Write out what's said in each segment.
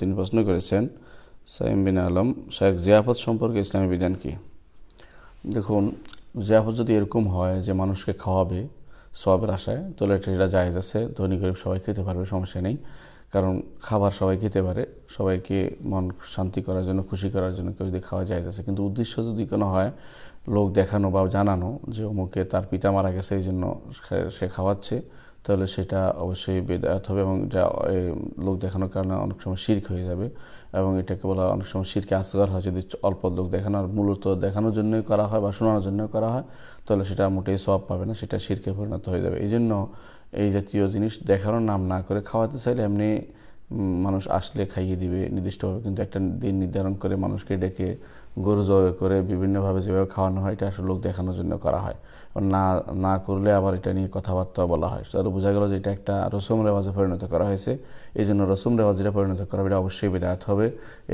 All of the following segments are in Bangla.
তিনি প্রশ্ন করেছেন সাইম বিন আলম শেখ জিয়াফত সম্পর্কে ইসলামী বিধান কি দেখুন জিয়াফত যদি এরকম হয় যে মানুষকে খাওয়াবে সবের আশায় তাহলে এটা জায়েজ আছে ধনী গরিব সবাই খেতে পারবে সমস্যা নেই কারণ খাবার সবাই খেতে পারে সবাইকে মন শান্তি করার জন্য খুশি করার জন্য কেউ যদি খাওয়া যায় আছে কিন্তু উদ্দেশ্য যদি কোনো হয় লোক দেখানো বা জানানো যে অমুকে তার পিতা মারা গেছে এই জন্য সে খাওয়াচ্ছে তাহলে সেটা অবশ্যই বেদায়াত হবে এবং এটা লোক দেখানোর কারণে অনেক সময় শির্ক হয়ে যাবে এবং এটাকে বলা অনেক সময় শিরকে আসগার হয় যদি অল্প লোক দেখানো আর মূলত দেখানোর জন্যই করা হয় বা শোনানোর জন্যই করা হয় তাহলে সেটা মোটেই সব পাবে না সেটা শিরকে পরিণত হয়ে যাবে এই জন্য এই জাতীয় জিনিস দেখানোর নাম না করে খাওয়াতে চাইলে এমনি মানুষ আসলে খাইয়ে দিবে নির্দিষ্টভাবে কিন্তু একটা দিন নির্ধারণ করে মানুষকে ডেকে গরু জয় করে বিভিন্নভাবে যেভাবে খাওয়ানো হয় এটা আসলে লোক দেখানোর জন্য করা হয় না না করলে আবার এটা নিয়ে কথাবার্তা বলা হয় তাহলে বোঝা গেল যে এটা একটা রসম রেওয়াজে পরিণত করা হয়েছে এই জন্য রসম রেওয়াজ যেটা পরিণত করা হবে এটা অবশ্যই বেদায়াত হবে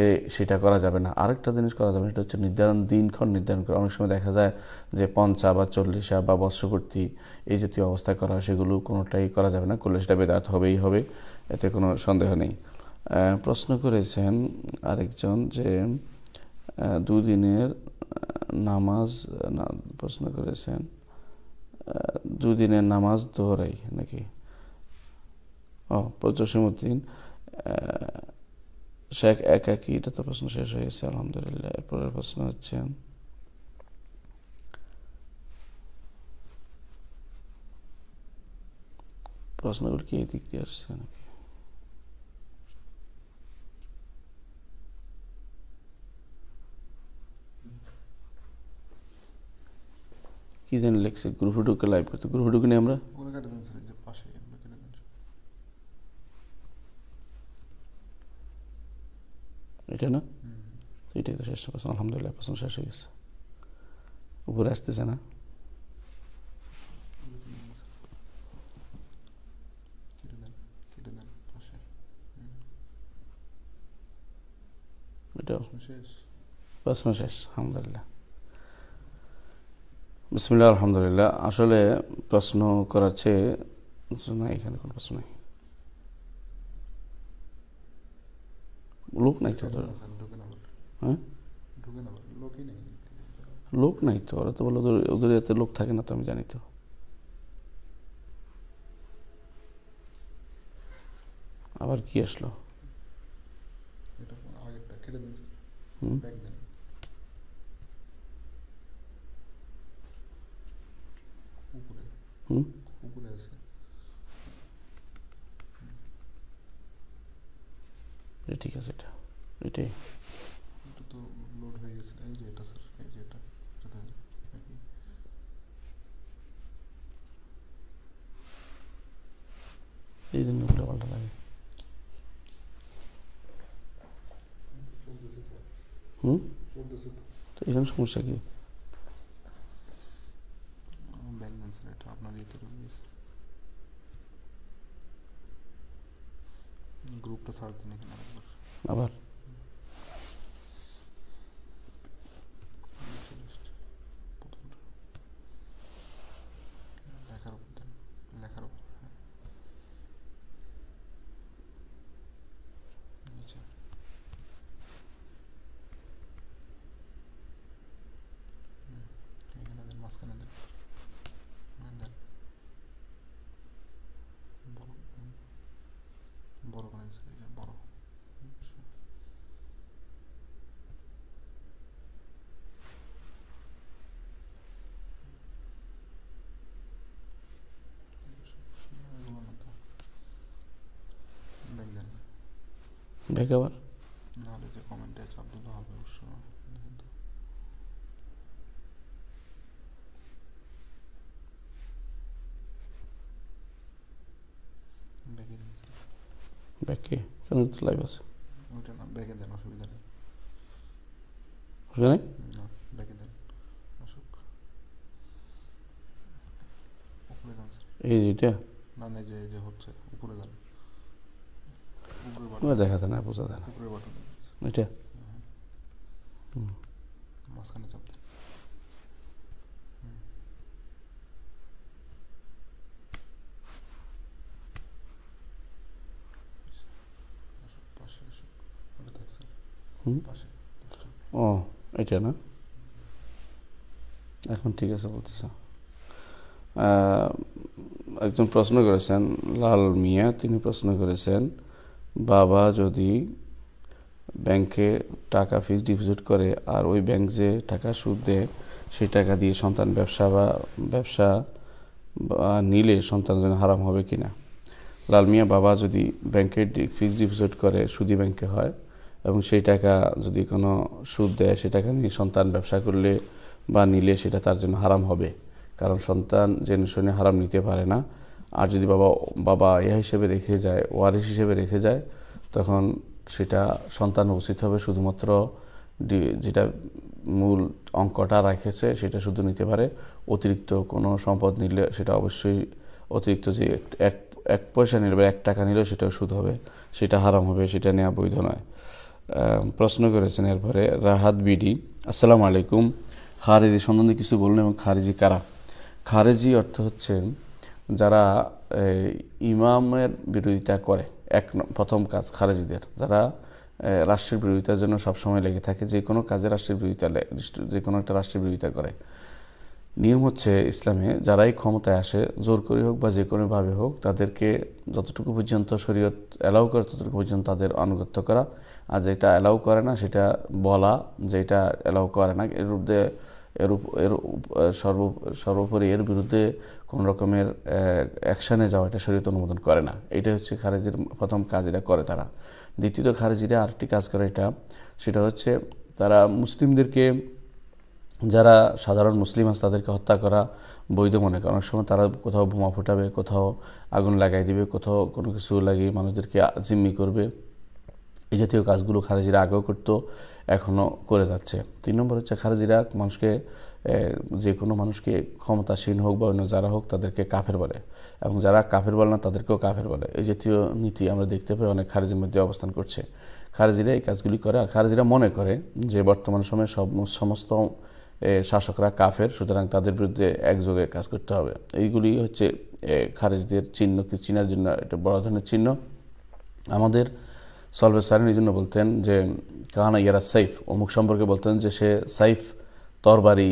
এ সেটা করা যাবে না আরেকটা জিনিস করা যাবে সেটা হচ্ছে নির্ধারণ দিনক্ষণ নির্ধারণ করা অনেক সময় দেখা যায় যে পঞ্চা বা চল্লিশা বা বর্ষকর্তী এই জাতীয় অবস্থা করা হয় সেগুলো কোনোটাই করা যাবে না করলে সেটা বেদায়ত হবেই হবে এতে কোনো সন্দেহ নেই প্রশ্ন করেছেন আরেকজন যে দুদিনের নামাজ না প্রশ্ন করেছেন দুদিনের নামাজ দোহরাই নাকি ও উদ্দিন শেখ একাকি এটা তো প্রশ্ন শেষ হয়েছে আলহামদুলিল্লাহ এরপরের প্রশ্ন হচ্ছেন প্রশ্নগুলো কি এই দিক দিয়ে আসছে নাকি কি জানি লিখছে গ্রুপে ঢুকে লাইভ করতে গ্রুপে ঢুকে নিই আমরা এটা না এটাই তো শেষ পাশে আলহামদুলিল্লাহ প্রশ্ন শেষ হয়ে গেছে উপরে আসতেছে না এটাও প্রশ্ন শেষ আলহামদুলিল্লাহ বিসমিল্লা আলহামদুলিল্লাহ আসলে প্রশ্ন করাচ্ছে এখানে কোনো প্রশ্ন নেই লোক নাই তো হ্যাঁ লোক নাই তো ওরা তো ওদের ওদের এতে লোক থাকে না তো আমি জানি তো আবার কি আসলো হুম হুম ঠিক আছে এটা এটাই তো লোড হয়ে গেছে এই জন্য পাল্টা লাগে হুম hmm? এখানে সমস্যা কি গ্রুপটা ছাড়তে নাকি আবার ব্যাক আবার নাহলে যে চাপ দিলে হবে ব্যাকে কেন তো আছে ওইটা না দেন অসুবিধা নেই ব্যাকে দেন অসুখ এই যেটা না না যে যে হচ্ছে উপরে যাবে দেখা যায় না বোঝা যায় না এটা ও এটা না এখন ঠিক আছে বলতেছ একজন প্রশ্ন করেছেন লাল মিয়া তিনি প্রশ্ন করেছেন বাবা যদি ব্যাংকে টাকা ফিক্সড ডিপোজিট করে আর ওই ব্যাংক যে টাকা সুদ দেয় সেই টাকা দিয়ে সন্তান ব্যবসা বা ব্যবসা নিলে সন্তান যেন হারাম হবে কি না লালমিয়া বাবা যদি ব্যাংকে ফিক্সড ডিপোজিট করে সুদি ব্যাংকে হয় এবং সেই টাকা যদি কোনো সুদ দেয় সেই টাকা নিয়ে সন্তান ব্যবসা করলে বা নিলে সেটা তার জন্য হারাম হবে কারণ সন্তান জেনে শুনে হারাম নিতে পারে না আর যদি বাবা বাবা ইয়া হিসেবে রেখে যায় ওয়ারিস হিসেবে রেখে যায় তখন সেটা সন্তান উচিত হবে শুধুমাত্র যেটা মূল অঙ্কটা রাখেছে সেটা শুধু নিতে পারে অতিরিক্ত কোনো সম্পদ নিলে সেটা অবশ্যই অতিরিক্ত যে এক এক পয়সা নিলে বা এক টাকা নিলেও সেটাও সুদ হবে সেটা হারাম হবে সেটা নেওয়া বৈধ নয় প্রশ্ন করেছেন এরপরে রাহাত বিডি আসসালামু আলাইকুম খারেজি সম্বন্ধে কিছু বলুন এবং খারেজি কারা খারেজি অর্থ হচ্ছে যারা ইমামের বিরোধিতা করে এক প্রথম কাজ খারেজিদের যারা রাষ্ট্রের বিরোধিতার জন্য সবসময় লেগে থাকে যে কোনো কাজে রাষ্ট্রের বিরোধিতা যে কোনো একটা রাষ্ট্রের বিরোধিতা করে নিয়ম হচ্ছে ইসলামে যারাই ক্ষমতায় আসে জোর করে হোক বা যে কোনোভাবে হোক তাদেরকে যতটুকু পর্যন্ত শরীয়ত অ্যালাউ করে ততটুকু পর্যন্ত তাদের আনুগত্য করা আর যেটা অ্যালাউ করে না সেটা বলা যেটা অ্যালাউ করে না এর বিরুদ্ধে এর এর সর্ব সর্বোপরি এর বিরুদ্ধে কোন রকমের অ্যাকশানে যাওয়া এটা শরীর অনুমোদন করে না এটা হচ্ছে খারেজির প্রথম কাজ এটা করে তারা দ্বিতীয়ত খারেজিরা আরেকটি কাজ করে এটা সেটা হচ্ছে তারা মুসলিমদেরকে যারা সাধারণ মুসলিম আছে তাদেরকে হত্যা করা বৈধ মনে করে অনেক সময় তারা কোথাও বোমা ফোটাবে কোথাও আগুন লাগাই দিবে কোথাও কোনো কিছু লাগিয়ে মানুষদেরকে জিম্মি করবে এই জাতীয় কাজগুলো খারেজিরা আগেও করত এখনও করে যাচ্ছে তিন নম্বর হচ্ছে খারেজিরা মানুষকে যে কোনো মানুষকে ক্ষমতাসীন হোক বা অন্য যারা হোক তাদেরকে কাফের বলে এবং যারা কাফের বলে না তাদেরকেও কাফের বলে এই জাতীয় নীতি আমরা দেখতে পাই অনেক খারেজের মধ্যে অবস্থান করছে খারেজিরা এই কাজগুলি করে আর খারেজিরা মনে করে যে বর্তমান সময়ে সব সমস্ত শাসকরা কাফের সুতরাং তাদের বিরুদ্ধে একযোগে কাজ করতে হবে এইগুলি হচ্ছে খারেজদের চিহ্ন চিনার জন্য এটা বড় ধরনের চিহ্ন আমাদের সলবে সারিন এই জন্য বলতেন যে কাহানা ইয়ারা সাইফ অমুক সম্পর্কে বলতেন যে সে সাইফ তরবারি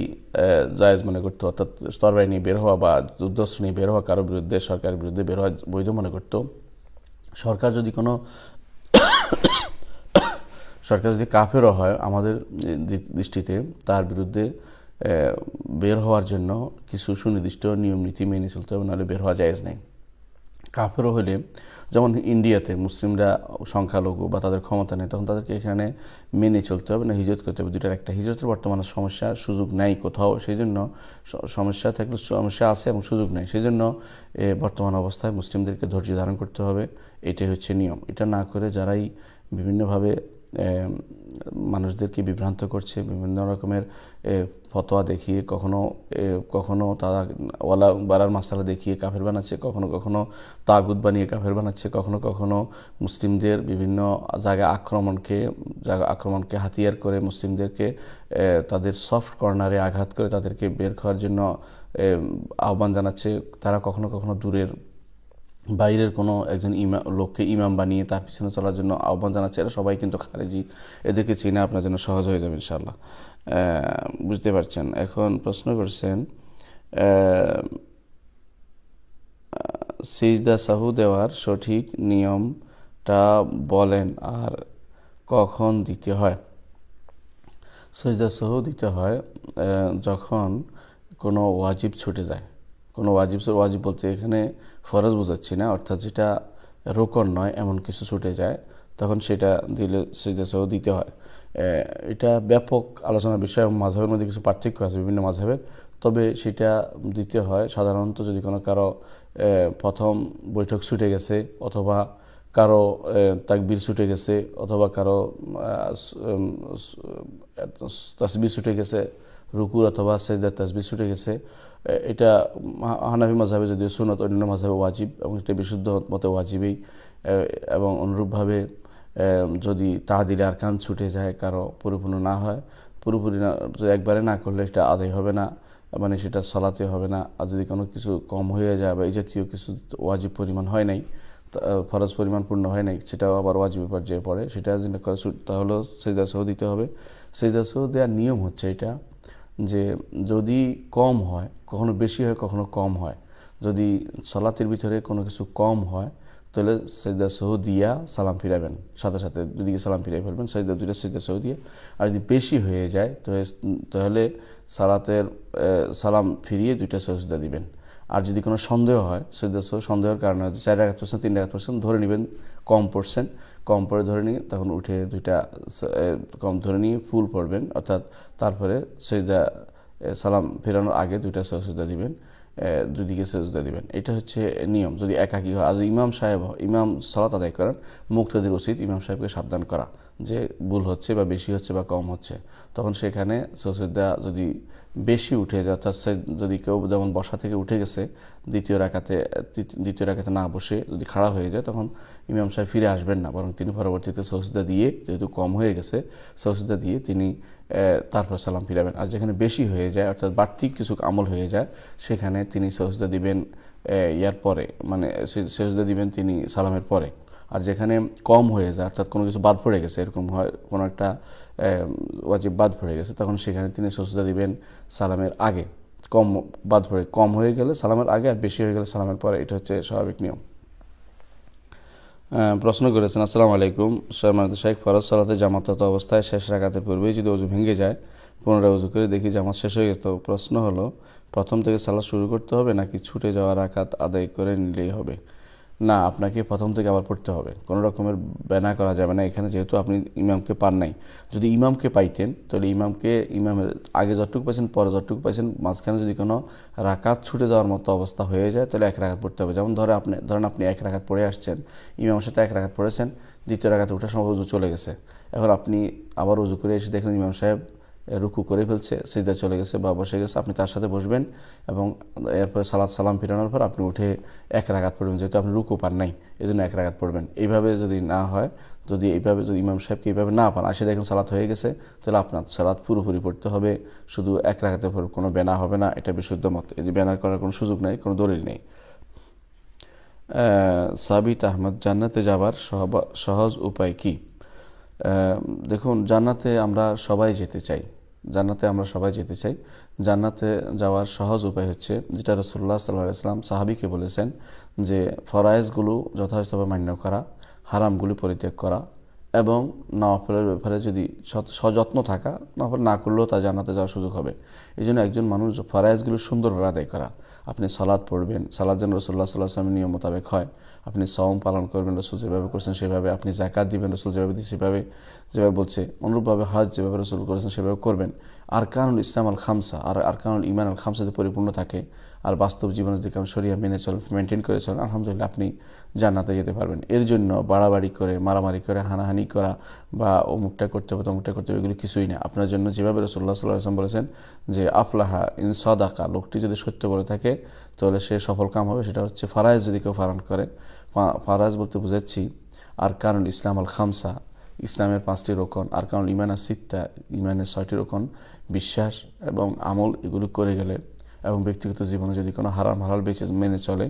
জায়েজ মনে করতো অর্থাৎ তরবারি নিয়ে বের হওয়া বা যুদ্ধস্ত্র নিয়ে বের হওয়া কারোর বিরুদ্ধে সরকারের বিরুদ্ধে বের হওয়া বৈধ মনে করত সরকার যদি কোনো সরকার যদি কাফেরও হয় আমাদের দৃষ্টিতে তার বিরুদ্ধে বের হওয়ার জন্য কিছু সুনির্দিষ্ট নিয়ম নীতি মেনে চলতে হবে নাহলে বের হওয়া জায়েজ নেই কাফেরও হলে যেমন ইন্ডিয়াতে মুসলিমরা সংখ্যালঘু বা তাদের ক্ষমতা নেই তখন তাদেরকে এখানে মেনে চলতে হবে না হিজরত করতে হবে দুটার একটা হিজরতের বর্তমানে সমস্যা সুযোগ নাই কোথাও সেই জন্য সমস্যা থাকলে সমস্যা আছে এবং সুযোগ নেই সেই জন্য বর্তমান অবস্থায় মুসলিমদেরকে ধৈর্য ধারণ করতে হবে এটাই হচ্ছে নিয়ম এটা না করে যারাই বিভিন্নভাবে মানুষদেরকে বিভ্রান্ত করছে বিভিন্ন রকমের ফতোয়া দেখিয়ে কখনো কখনো তারা ওয়ালা বারার মাসালা দেখিয়ে কাফের বানাচ্ছে কখনো কখনো তাগুদ বানিয়ে কাফের বানাচ্ছে কখনো কখনো মুসলিমদের বিভিন্ন জায়গায় আক্রমণকে আক্রমণকে হাতিয়ার করে মুসলিমদেরকে তাদের সফট কর্নারে আঘাত করে তাদেরকে বের করার জন্য আহ্বান জানাচ্ছে তারা কখনো কখনো দূরের বাইরের কোনো একজন ইমা লোককে ইমাম বানিয়ে তার পিছনে চলার জন্য আহ্বান জানাচ্ছে এরা সবাই কিন্তু খারেজি এদেরকে চিনে আপনার জন্য সহজ হয়ে যাবে ইনশাআল্লাহ বুঝতে পারছেন এখন প্রশ্ন করছেন সিজদা সাহু দেওয়ার সঠিক নিয়মটা বলেন আর কখন দিতে হয় সজদা সাহু দিতে হয় যখন কোনো ওয়াজিব ছুটে যায় কোনো ওয়াজিব ওয়াজিব বলতে এখানে ফরজ বোঝাচ্ছি না অর্থাৎ যেটা রোকন নয় এমন কিছু ছুটে যায় তখন সেটা দিলে সজদা সাহু দিতে হয় এটা ব্যাপক আলোচনার বিষয় মাঝহের মধ্যে কিছু পার্থক্য আছে বিভিন্ন মাঝহের তবে সেটা দিতে হয় সাধারণত যদি কোনো কারো প্রথম বৈঠক ছুটে গেছে অথবা কারো তাকবির ছুটে গেছে অথবা কারো তাসবি ছুটে গেছে রুকুর অথবা সেজদার তাসবি ছুটে গেছে এটা হানাফি মাঝাবে যদি সুনত অন্য মাঝাবে ওয়াজিব এবং এটা বিশুদ্ধ মতে ওয়াজিবেই এবং অনুরূপভাবে যদি তাহাদিলে আর কান ছুটে যায় কারো পরিপূর্ণ না হয় পুরোপুরি না একবারে না করলে এটা আদায় হবে না মানে সেটা সলাতে হবে না আর যদি কোনো কিছু কম হয়ে যায় বা এই জাতীয় কিছু ওয়াজিব পরিমাণ হয় নাই ফরজ পরিমাণ পূর্ণ হয় নাই সেটাও আবার ওয়াজিব পর্যায়ে পড়ে সেটা যদি করে তাহলেও সেই সহ দিতে হবে সেই সহ দেওয়ার নিয়ম হচ্ছে এটা যে যদি কম হয় কখনো বেশি হয় কখনো কম হয় যদি সলাতের ভিতরে কোনো কিছু কম হয় তাহলে সৈদা দিয়া সালাম ফিরাবেন সাথে সাথে দুদিকে সালাম ফিরাই ফেলবেন সৈদা দুইটা সৈদা দিয়া আর যদি বেশি হয়ে যায় তাহলে সালাতের সালাম ফিরিয়ে দুইটা সৌসুদা দিবেন আর যদি কোনো সন্দেহ হয় সৈদা সহ সন্দেহের কারণে হয়তো চার এক পার্সেন্ট তিন এক পার্সেন্ট ধরে নেবেন কম পড়ছেন কম পরে ধরে নিয়ে তখন উঠে দুইটা কম ধরে নিয়ে ফুল পড়বেন অর্থাৎ তারপরে সৈদা সালাম ফেরানোর আগে দুইটা সহসুদা দিবেন দুদিকে সেজদা দিবেন এটা হচ্ছে নিয়ম যদি একাকী হয় আর ইমাম সাহেব ইমাম সালাত আদায় করেন মুক্তাদির উচিত ইমাম সাহেবকে সাবধান করা যে ভুল হচ্ছে বা বেশি হচ্ছে বা কম হচ্ছে তখন সেখানে সজদা যদি বেশি উঠে যায় অর্থাৎ যদি কেউ যেমন বসা থেকে উঠে গেছে দ্বিতীয় রাখাতে দ্বিতীয় রাখাতে না বসে যদি খাড়া হয়ে যায় তখন ইমাম সাহেব ফিরে আসবেন না বরং তিনি পরবর্তীতে সজদা দিয়ে যেহেতু কম হয়ে গেছে সজদা দিয়ে তিনি তারপর সালাম ফিরাবেন আর যেখানে বেশি হয়ে যায় অর্থাৎ বাড়তি কিছু আমল হয়ে যায় সেখানে তিনি সজদা দিবেন ইয়ার পরে মানে সজদা দিবেন তিনি সালামের পরে আর যেখানে কম হয়ে যায় অর্থাৎ কোনো কিছু বাদ পড়ে গেছে এরকম হয় কোনো একটা ওয়াজিব বাদ পড়ে গেছে তখন সেখানে তিনি সজদা দিবেন সালামের আগে কম বাদ পড়ে কম হয়ে গেলে সালামের আগে আর বেশি হয়ে গেলে সালামের পরে এটা হচ্ছে স্বাভাবিক নিয়ম প্রশ্ন করেছেন আসসালামু আলাইকুম সৈমাদ শেখ ফরজ সালাতে জামাতত অবস্থায় শেষ রাখাতে পূর্বেই যদি অজু ভেঙে যায় পুনরায় উজু করে দেখি জামাত শেষ হয়ে গেছে তো প্রশ্ন হলো প্রথম থেকে সালাদ শুরু করতে হবে নাকি ছুটে যাওয়া রাখাত আদায় করে নিলেই হবে না আপনাকে প্রথম থেকে আবার পড়তে হবে কোনো রকমের ব্যানা করা যাবে না এখানে যেহেতু আপনি ইমামকে পান নাই যদি ইমামকে পাইতেন তাহলে ইমামকে ইমামের আগে যতটুকু পাইছেন পরে যতটুকু পাইছেন মাঝখানে যদি কোনো রাকাত ছুটে যাওয়ার মতো অবস্থা হয়ে যায় তাহলে এক রাখাত পড়তে হবে যেমন ধরে আপনি ধরেন আপনি এক রাখাত পড়ে আসছেন ইমামের সাথে এক রাখাত পড়েছেন দ্বিতীয় রাখাতে উঠার সময় উজু চলে গেছে এখন আপনি আবার উজু করে এসে দেখলেন ইমাম সাহেব রুকু করে ফেলছে সিজদা চলে গেছে বা বসে গেছে আপনি তার সাথে বসবেন এবং এরপরে সালাদ সালাম ফেরানোর পর আপনি উঠে এক রাগাত পড়বেন যেহেতু আপনি রুকু পান নাই এই জন্য এক রাগাত পড়বেন এইভাবে যদি না হয় যদি এইভাবে যদি ইমাম সাহেবকে এইভাবে না পান আসে দেখেন সালাত হয়ে গেছে তাহলে আপনার সালাদ পুরোপুরি পড়তে হবে শুধু এক রাখাতে কোনো ব্যানা হবে না এটা বিশুদ্ধ মত এই যে ব্যানার করার কোনো সুযোগ নেই কোনো দলিল নেই সাবিত আহমদ জান্নাতে যাবার সহজ উপায় কি দেখুন জান্নাতে আমরা সবাই যেতে চাই জান্নাতে আমরা সবাই যেতে চাই জান্নাতে যাওয়ার সহজ উপায় হচ্ছে যেটা রসুল্লাহ সাল্লাহ ইসলাম সাহাবিকে বলেছেন যে ফরায়েজগুলো যথাযথভাবে মান্য করা হারামগুলি পরিত্যাগ করা এবং নফলের ব্যাপারে যদি সযত্ন থাকা নফল না করলেও তা জানাতে যাওয়ার সুযোগ হবে এই জন্য একজন মানুষ ফরায়েজগুলো সুন্দরভাবে আদায় করা আপনি সালাদ পড়বেন সালাদ যেন রসুল্লাহ সাল্লাহামের নিয়ম মোতাবেক হয় আপনি সওম পালন করবেন রসুল যেভাবে করছেন সেভাবে আপনি জাকাত দিবেন রসুল যেভাবে দিয়ে সেভাবে যেভাবে বলছে অনুরূপভাবে হাজ যেভাবে রসুল করেছেন সেভাবে করবেন আর কানুল ইসলাম আল খামসা আর আর কানুল ইমান আল যদি পরিপূর্ণ থাকে আর বাস্তব জীবনে যদি কারণ সরিয়া মেনে চলেন মেনটেন করে চলেন আলহামদুলিল্লাহ আপনি জান্নাতে যেতে পারবেন এর জন্য বাড়াবাড়ি করে মারামারি করে হানাহানি করা বা অমুকটা করতে হবে তমুকটা করতে হবে এগুলো কিছুই না আপনার জন্য যেভাবে রসুল্লাহ সাল্লাহ বলেছেন যে আফলাহা ইন সদাকা লোকটি যদি সত্য বলে থাকে তাহলে সে সফল কাম হবে সেটা হচ্ছে ফারাজ যদি কেউ ফারান করে ফারাজ বলতে বুঝাচ্ছি আর কারণ ইসলাম আল খামসা ইসলামের পাঁচটি রোকন আর কারণ ইমান আর সিত্তা ইমানের ছয়টি রোকন বিশ্বাস এবং আমল এগুলো করে গেলে এবং ব্যক্তিগত জীবনে যদি কোনো হারাম হালাল বেঁচে মেনে চলে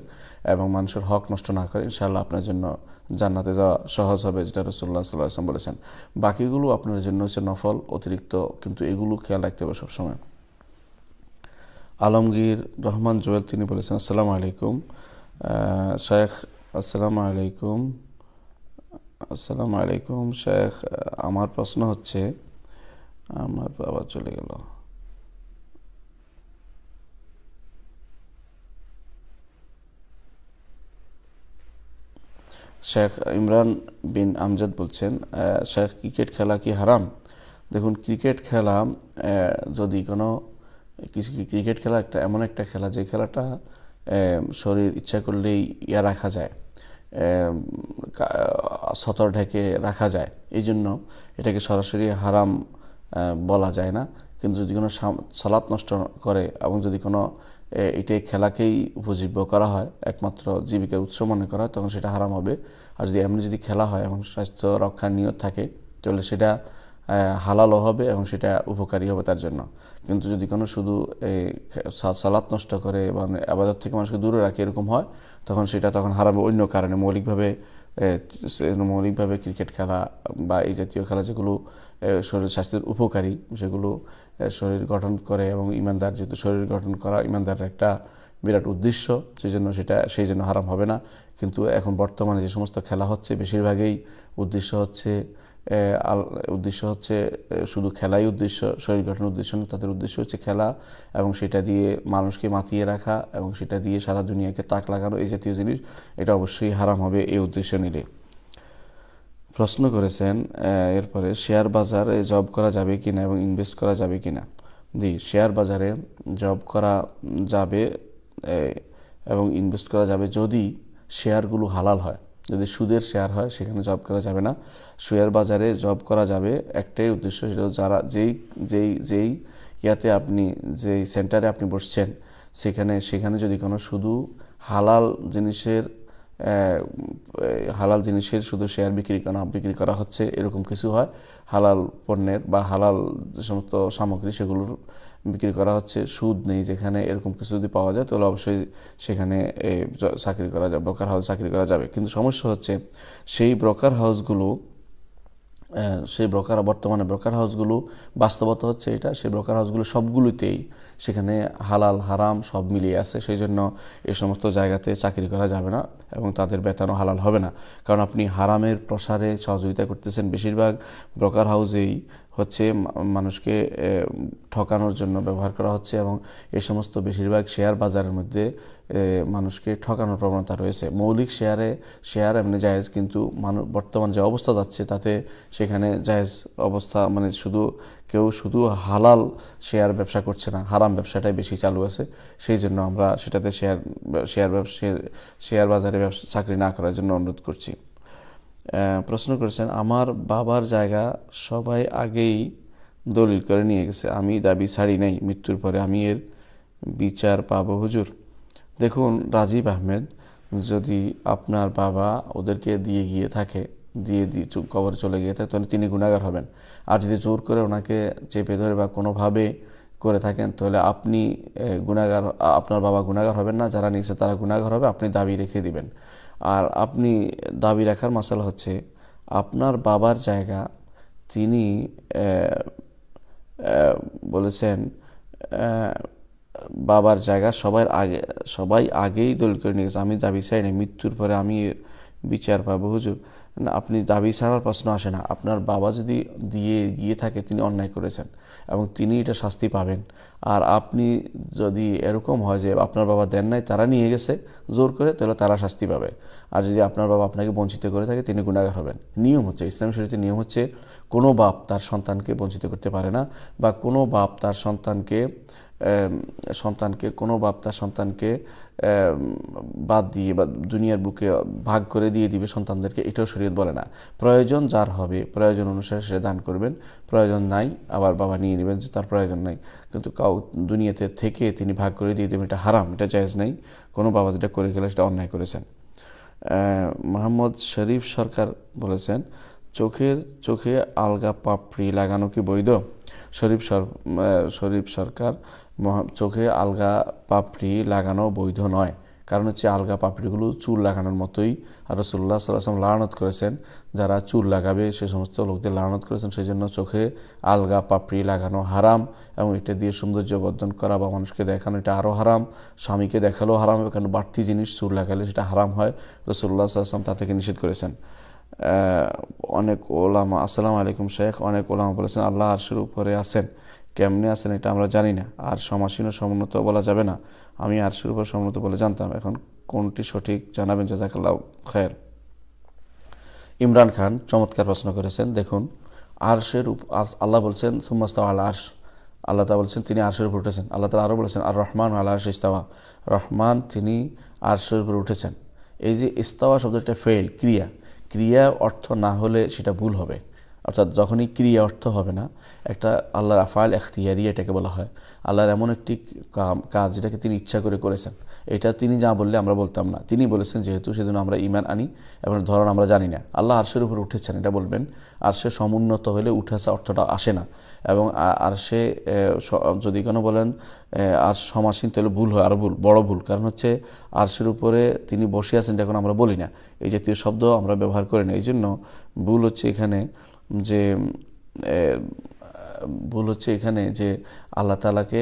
এবং মানুষের হক নষ্ট না করে ইনশাআল্লাহ আপনার জন্য জান্নাতে যাওয়া সহজ হবে যেটা রসুল্লাহ সাল্লাম বলেছেন বাকিগুলো আপনার জন্য হচ্ছে নফল অতিরিক্ত কিন্তু এগুলো খেয়াল রাখতে হবে সবসময় আলমগীর রহমান জোয়েল তিনি বলেছেন আসসালাম আলাইকুম শেখ আসসালাম আলাইকুম আসসালাম আলাইকুম শেখ আমার প্রশ্ন হচ্ছে আমার বাবা চলে গেল শেখ ইমরান বিন আমজাদ বলছেন শেখ ক্রিকেট খেলা কি হারাম দেখুন ক্রিকেট খেলা যদি কোনো ক্রিকেট খেলা একটা এমন একটা খেলা যে খেলাটা শরীর ইচ্ছা করলেই ইয়া রাখা যায় সতর ঢেকে রাখা যায় এই জন্য এটাকে সরাসরি হারাম বলা যায় না কিন্তু যদি কোনো সলাৎ নষ্ট করে এবং যদি কোনো এটাই খেলাকেই উপজীব্য করা হয় একমাত্র জীবিকার উৎস মনে করা হয় তখন সেটা হারাম হবে আর যদি এমনি যদি খেলা হয় এবং স্বাস্থ্য রক্ষার নিয়ত থাকে তাহলে সেটা হালালও হবে এবং সেটা উপকারী হবে তার জন্য কিন্তু যদি কোনো শুধু সালাত নষ্ট করে বা আবাদত থেকে মানুষকে দূরে রাখে এরকম হয় তখন সেটা তখন হারাবে অন্য কারণে মৌলিকভাবে মৌলিকভাবে ক্রিকেট খেলা বা এই জাতীয় খেলা যেগুলো শরীর স্বাস্থ্যের উপকারী সেগুলো শরীর গঠন করে এবং ইমানদার যেহেতু শরীর গঠন করা ইমানদারের একটা বিরাট উদ্দেশ্য সেই জন্য সেটা সেই জন্য হারাম হবে না কিন্তু এখন বর্তমানে যে সমস্ত খেলা হচ্ছে বেশিরভাগই উদ্দেশ্য হচ্ছে উদ্দেশ্য হচ্ছে শুধু খেলাই উদ্দেশ্য শরীর গঠন উদ্দেশ্য না তাদের উদ্দেশ্য হচ্ছে খেলা এবং সেটা দিয়ে মানুষকে মাতিয়ে রাখা এবং সেটা দিয়ে সারা দুনিয়াকে তাক লাগানো এই জাতীয় জিনিস এটা অবশ্যই হারাম হবে এই উদ্দেশ্য নিলে প্রশ্ন করেছেন এরপরে শেয়ার বাজারে জব করা যাবে কি না এবং ইনভেস্ট করা যাবে কি না জি শেয়ার বাজারে জব করা যাবে এবং ইনভেস্ট করা যাবে যদি শেয়ারগুলো হালাল হয় যদি সুদের শেয়ার হয় সেখানে জব করা যাবে না শেয়ার বাজারে জব করা যাবে একটাই উদ্দেশ্য সেটা যারা যেই যেই যেই ইয়াতে আপনি যেই সেন্টারে আপনি বসছেন সেখানে সেখানে যদি কোনো শুধু হালাল জিনিসের হালাল জিনিসের শুধু শেয়ার বিক্রি করা বিক্রি করা হচ্ছে এরকম কিছু হয় হালাল পণ্যের বা হালাল যে সমস্ত সামগ্রী সেগুলোর বিক্রি করা হচ্ছে সুদ নেই যেখানে এরকম কিছু যদি পাওয়া যায় তাহলে অবশ্যই সেখানে চাকরি করা যাবে ব্রোকার হাউস চাকরি করা যাবে কিন্তু সমস্যা হচ্ছে সেই ব্রোকার হাউসগুলো সেই ব্রোকার বর্তমানে ব্রোকার হাউসগুলো বাস্তবতা হচ্ছে এটা সেই ব্রোকার হাউসগুলো সবগুলোতেই সেখানে হালাল হারাম সব মিলিয়ে আছে সেই জন্য এ সমস্ত জায়গাতে চাকরি করা যাবে না এবং তাদের বেতনও হালাল হবে না কারণ আপনি হারামের প্রসারে সহযোগিতা করতেছেন বেশিরভাগ ব্রোকার হাউসেই হচ্ছে মানুষকে ঠকানোর জন্য ব্যবহার করা হচ্ছে এবং এ সমস্ত বেশিরভাগ শেয়ার বাজারের মধ্যে মানুষকে ঠকানোর প্রবণতা রয়েছে মৌলিক শেয়ারে শেয়ার এমনি জায়েজ কিন্তু মানুষ বর্তমান যে অবস্থা যাচ্ছে তাতে সেখানে জায়েজ অবস্থা মানে শুধু কেউ শুধু হালাল শেয়ার ব্যবসা করছে না হারাম ব্যবসাটাই বেশি চালু আছে সেই জন্য আমরা সেটাতে শেয়ার শেয়ার ব্যবসা শেয়ার বাজারে ব্যবসা চাকরি না করার জন্য অনুরোধ করছি প্রশ্ন করেছেন আমার বাবার জায়গা সবাই আগেই দলিল করে নিয়ে গেছে আমি দাবি ছাড়ি নাই মৃত্যুর পরে আমি এর বিচার পাবো হুজুর দেখুন রাজীব আহমেদ যদি আপনার বাবা ওদেরকে দিয়ে গিয়ে থাকে দিয়ে দিয়ে কবর চলে গিয়ে থাকে তাহলে তিনি গুণাগার হবেন আর যদি জোর করে ওনাকে চেপে ধরে বা কোনোভাবে করে থাকেন তাহলে আপনি গুণাগার আপনার বাবা গুণাগার হবেন না যারা নিয়েছে তারা গুণাগার হবে আপনি দাবি রেখে দিবেন আর আপনি দাবি রাখার মশাল হচ্ছে আপনার বাবার জায়গা তিনি বলেছেন বাবার জায়গা সবার আগে সবাই আগেই দল করে নিয়ে গেছে আমি দাবি চাই না মৃত্যুর পরে আমি বিচার পাবো হুজুর আপনি দাবি ছাড়ার প্রশ্ন আসে না আপনার বাবা যদি দিয়ে গিয়ে থাকে তিনি অন্যায় করেছেন এবং তিনি এটা শাস্তি পাবেন আর আপনি যদি এরকম হয় যে আপনার বাবা দেন নাই তারা নিয়ে গেছে জোর করে তাহলে তারা শাস্তি পাবে আর যদি আপনার বাবা আপনাকে বঞ্চিত করে থাকে তিনি গুণাগার হবেন নিয়ম হচ্ছে ইসলাম শরীরতে নিয়ম হচ্ছে কোনো বাপ তার সন্তানকে বঞ্চিত করতে পারে না বা কোনো বাপ তার সন্তানকে সন্তানকে কোনো বাপ তার সন্তানকে বাদ দিয়ে বা দুনিয়ার বুকে ভাগ করে দিয়ে দিবে সন্তানদেরকে এটাও শরীয়ত বলে না প্রয়োজন যার হবে প্রয়োজন অনুসারে সে দান করবেন প্রয়োজন নাই আবার বাবা নিয়ে নেবেন যে তার প্রয়োজন নাই কিন্তু কাউ দুনিয়াতে থেকে তিনি ভাগ করে দিয়ে দেবেন এটা হারাম এটা জায়জ নাই কোনো বাবা যেটা করে গেলে সেটা অন্যায় করেছেন মোহাম্মদ শরীফ সরকার বলেছেন চোখের চোখে আলগা পাপড়ি লাগানো কি বৈধ শরীফ শরীফ সরকার চোখে আলগা পাপড়ি লাগানো বৈধ নয় কারণ হচ্ছে আলগা পাপড়িগুলো চুল লাগানোর মতোই আর রসুল্লাহ সাল্লাম লালনত করেছেন যারা চুল লাগাবে সে সমস্ত লোকদের লালনত করেছেন সেই জন্য চোখে আলগা পাপড়ি লাগানো হারাম এবং এটা দিয়ে সৌন্দর্য বর্ধন করা বা মানুষকে দেখানো এটা আরও হারাম স্বামীকে দেখালেও হারাম হবে কারণ বাড়তি জিনিস চুল লাগালে সেটা হারাম হয় রসুল্লাহ সাল্লাম তা থেকে নিষেধ করেছেন অনেক ওলামা আসসালামু আলাইকুম শেখ অনেক ওলামা বলেছেন আল্লাহ শুরু উপরে আছেন কেমনে আছেন এটা আমরা জানি না আর সমাসীন সমুন্নত বলা যাবে না আমি আর উপর সমুন্নত বলে জানতাম এখন কোনটি সঠিক জানাবেন জাজাকাল্লাহ খায়ের ইমরান খান চমৎকার প্রশ্ন করেছেন দেখুন আরশের আল্লাহ বলছেন সুমাস্তা আল আর্শ আল্লাহ তা বলছেন তিনি আরশের উপর উঠেছেন আল্লাহ তালা আরও বলেছেন আর রহমান আল্লাহ আর্শ ইস্তাওয়া রহমান তিনি আরশের উপর উঠেছেন এই যে ইস্তাওয়া শব্দটা ফেল ক্রিয়া ক্রিয়া অর্থ না হলে সেটা ভুল হবে অর্থাৎ যখনই ক্রিয়া অর্থ হবে না একটা আল্লাহর আফায়াল এখতিয়ারি এটাকে বলা হয় আল্লাহর এমন একটি কাজ যেটাকে তিনি ইচ্ছা করে করেছেন এটা তিনি যা বললে আমরা বলতাম না তিনি বলেছেন যেহেতু সেদিন আমরা ইমান আনি এবং ধরন আমরা জানি না আল্লাহ আরশের উপর উঠেছেন এটা বলবেন সে সমুন্নত হলে উঠেছে অর্থটা আসে না এবং সে যদি কোনো বলেন আর সমাসীন তাহলে ভুল হয় আর ভুল বড় ভুল কারণ হচ্ছে আরশের উপরে তিনি বসে আছেন এটা এখন আমরা বলি না এই জাতীয় শব্দ আমরা ব্যবহার করি না এই জন্য ভুল হচ্ছে এখানে যে ভুল হচ্ছে এখানে যে আল্লাহ তালাকে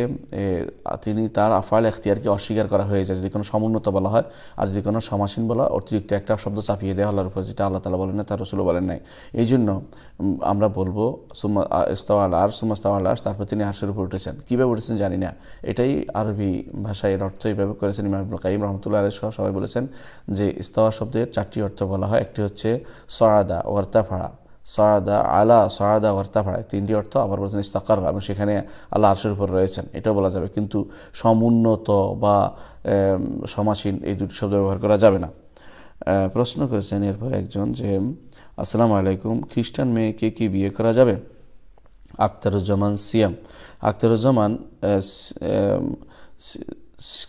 তিনি তার আফাল এখতিয়ারকে অস্বীকার করা হয়ে যায় যদি কোনো সমুন্নত বলা হয় আর যদি কোনো সমাসীন বলা অতিরিক্ত একটা শব্দ চাপিয়ে দেয় আল্লাহর উপর যেটা আল্লাহ তালা বলেন না তার রসুলো বলেন নাই এই জন্য আমরা বলবো সুমা ইস্তাওয়া আর সুমাস্তাওয়া আস তারপর তিনি আর্শের উপর উঠেছেন কীভাবে উঠেছেন জানি না এটাই আরবি ভাষায় এর অর্থ এইভাবে করেছেন ইমাম কাইম রহমতুল্লাহ আলহ সহ সবাই বলেছেন যে ইস্তাওয়া শব্দের চারটি অর্থ বলা হয় একটি হচ্ছে সরাদা ওয়ার্তা ফাড়া সাদা আলা সাদা পাড়ায় তিনটি অর্থ আবার বলছেন ইস্তাকার এবং সেখানে আল্লাহ আরশের উপর রয়েছেন এটাও বলা যাবে কিন্তু সমুন্নত বা সমাসীন এই দুটি শব্দ ব্যবহার করা যাবে না প্রশ্ন করেছেন এরপর একজন যে আসসালামু আলাইকুম খ্রিস্টান মেয়েকে কি বিয়ে করা যাবে আখতারুজ্জামান সিয়াম আখতারুজ্জামান